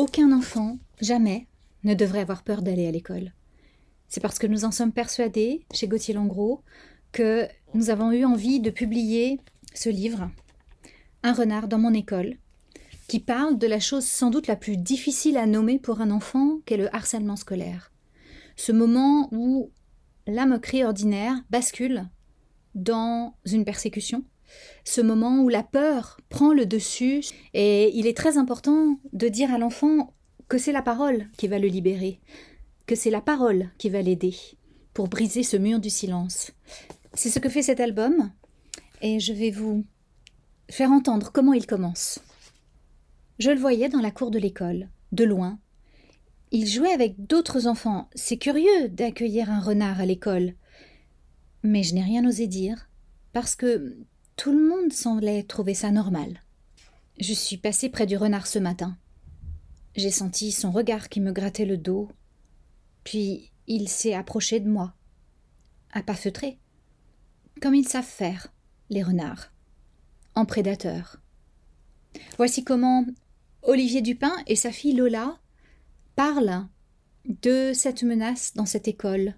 Aucun enfant, jamais, ne devrait avoir peur d'aller à l'école. C'est parce que nous en sommes persuadés, chez Gauthier Langros, que nous avons eu envie de publier ce livre, Un renard dans mon école, qui parle de la chose sans doute la plus difficile à nommer pour un enfant qu'est le harcèlement scolaire. Ce moment où la moquerie ordinaire bascule dans une persécution, ce moment où la peur prend le dessus. Et il est très important de dire à l'enfant que c'est la parole qui va le libérer, que c'est la parole qui va l'aider pour briser ce mur du silence. C'est ce que fait cet album, et je vais vous faire entendre comment il commence. Je le voyais dans la cour de l'école, de loin. Il jouait avec d'autres enfants. C'est curieux d'accueillir un renard à l'école. Mais je n'ai rien osé dire, parce que tout le monde semblait trouver ça normal. Je suis passée près du renard ce matin. J'ai senti son regard qui me grattait le dos, puis il s'est approché de moi. À pas feutré. Comme ils savent faire, les renards. En prédateurs. Voici comment Olivier Dupin et sa fille Lola parlent de cette menace dans cette école,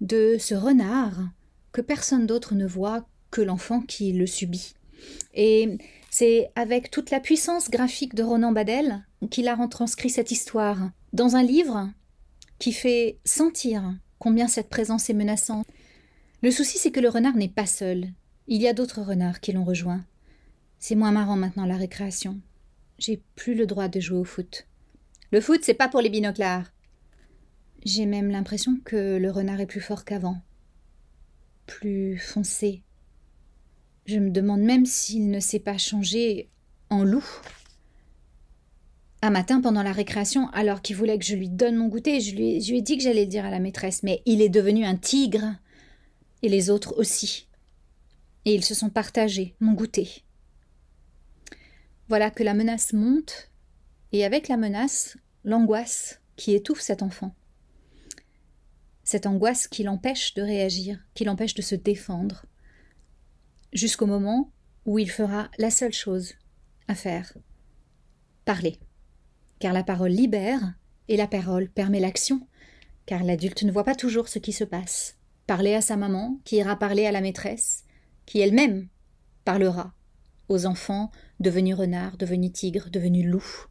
de ce renard que personne d'autre ne voit que l'enfant qui le subit. Et c'est avec toute la puissance graphique de Ronan Badel qu'il a retranscrit cette histoire dans un livre qui fait sentir combien cette présence est menaçante. Le souci, c'est que le renard n'est pas seul. Il y a d'autres renards qui l'ont rejoint. C'est moins marrant maintenant la récréation. J'ai plus le droit de jouer au foot. Le foot, c'est pas pour les binoclars. J'ai même l'impression que le renard est plus fort qu'avant. Plus foncé, je me demande même s'il ne s'est pas changé en loup. Un matin, pendant la récréation, alors qu'il voulait que je lui donne mon goûter, je lui, ai dit que j'allais dire à la maîtresse, mais il est devenu un tigre. Et les autres aussi. Et ils se sont partagés mon goûter. Voilà que la menace monte, et avec la menace, l'angoisse qui étouffe cet enfant. Cette angoisse qui l'empêche de réagir, qui l'empêche de se défendre, jusqu'au moment où il fera la seule chose à faire parler. Car la parole libère et la parole permet l'action, car l'adulte ne voit pas toujours ce qui se passe. Parler à sa maman, qui ira parler à la maîtresse, qui elle-même parlera aux enfants devenus renards, devenus tigres, devenus loups.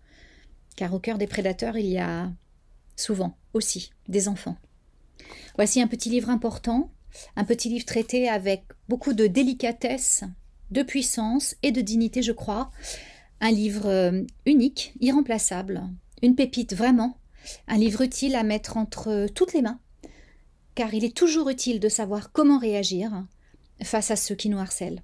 Car au cœur des prédateurs, il y a souvent aussi des enfants. Voici un petit livre important, un petit livre traité avec beaucoup de délicatesse, de puissance et de dignité, je crois. Un livre euh, unique, irremplaçable, une pépite vraiment, un livre utile à mettre entre toutes les mains, car il est toujours utile de savoir comment réagir face à ceux qui nous harcèlent.